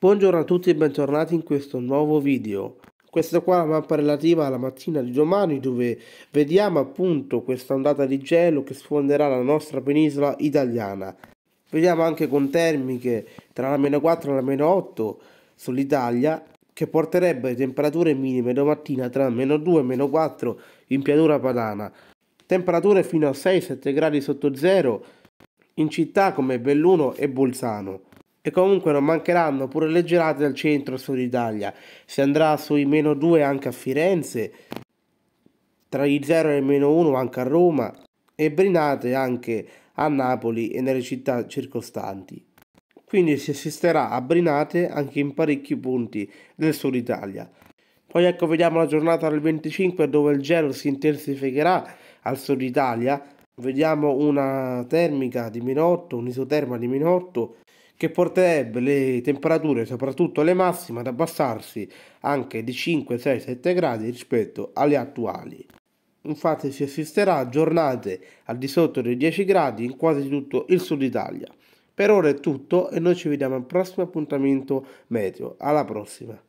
Buongiorno a tutti e bentornati in questo nuovo video. Questa qua è la mappa relativa alla mattina di domani dove vediamo appunto questa ondata di gelo che sfonderà la nostra penisola italiana. Vediamo anche con termiche tra la meno 4 e la meno 8 sull'Italia che porterebbe temperature minime domattina tra meno 2 e meno 4 in pianura padana. Temperature fino a 6-7 gradi sotto zero in città come Belluno e Bolzano e comunque non mancheranno pure le gelate al centro sud Italia. Si andrà sui meno 2 anche a Firenze, tra gli 0 e il meno 1 anche a Roma e brinate anche a Napoli e nelle città circostanti. Quindi si assisterà a brinate anche in parecchi punti del sud Italia. Poi ecco vediamo la giornata del 25 dove il gelo si intensificherà al sud Italia. Vediamo una termica di meno 8, un'isoterma di meno 8 che porterebbe le temperature, soprattutto le massime, ad abbassarsi anche di 5, 6, 7 gradi rispetto alle attuali. Infatti si assisterà a giornate al di sotto dei 10 gradi in quasi tutto il sud Italia. Per ora è tutto e noi ci vediamo al prossimo appuntamento meteo. Alla prossima!